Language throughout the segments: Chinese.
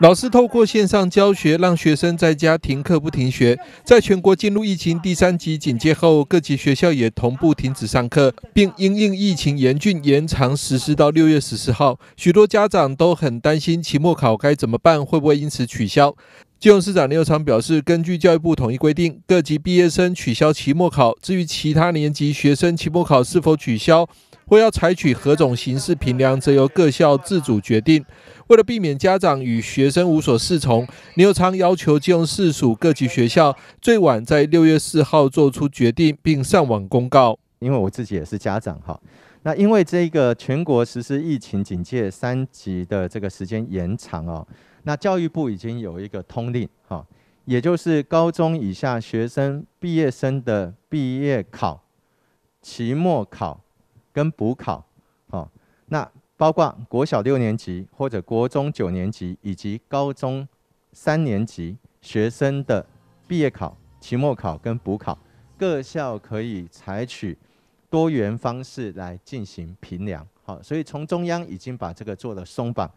老师透过线上教学，让学生在家停课不停学。在全国进入疫情第三级警戒后，各级学校也同步停止上课，并因应疫情严峻，延长实施到六月十四号。许多家长都很担心，期末考该怎么办？会不会因此取消？金融市长刘友表示，根据教育部统一规定，各级毕业生取消期末考。至于其他年级学生期末考是否取消，或要采取何种形式评量，则由各校自主决定。为了避免家长与学生无所适从，牛昌要求，金融市属各级学校，最晚在六月四号做出决定并上网公告。因为我自己也是家长哈，那因为这个全国实施疫情警戒三级的这个时间延长哦，那教育部已经有一个通令哈，也就是高中以下学生毕业生的毕业考、期末考跟补考哈，那。包括国小六年级或者国中九年级以及高中三年级学生，的毕业考、期末考跟补考，各校可以采取多元方式来进行评量。好，所以从中央已经把这个做了松绑。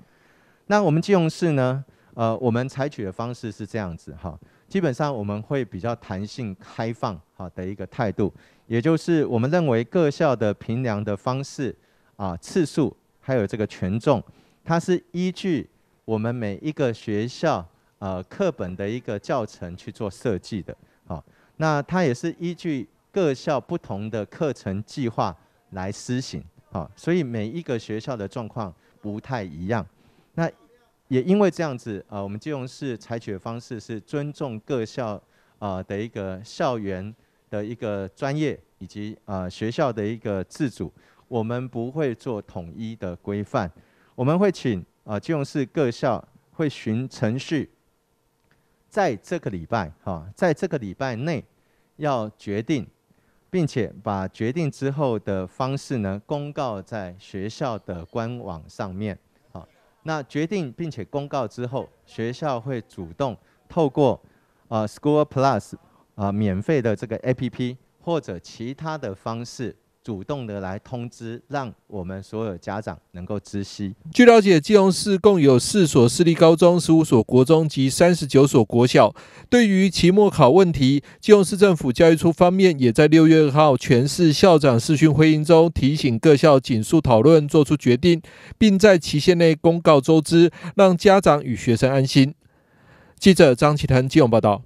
那我们金融室呢？呃，我们采取的方式是这样子哈，基本上我们会比较弹性、开放哈的一个态度，也就是我们认为各校的评量的方式啊次数。还有这个权重，它是依据我们每一个学校呃课本的一个教程去做设计的，好，那它也是依据各校不同的课程计划来施行，好，所以每一个学校的状况不太一样，那也因为这样子啊，我们金融是采取的方式是尊重各校啊的一个校园的一个专业以及啊学校的一个自主。我们不会做统一的规范，我们会请啊，金融系各校会循程序，在这个礼拜哈，在这个礼拜内要决定，并且把决定之后的方式呢公告在学校的官网上面啊。那决定并且公告之后，学校会主动透过啊 School Plus 啊免费的这个 APP 或者其他的方式。主动的来通知，让我们所有家长能够知悉。据了解，基隆市共有四所私立高中、十五所国中及三十九所国小。对于期末考问题，基隆市政府教育处方面也在六月二号全市校长视讯会议中提醒各校紧速讨论，做出决定，并在期限内公告周知，让家长与学生安心。记者张启腾、基隆报道。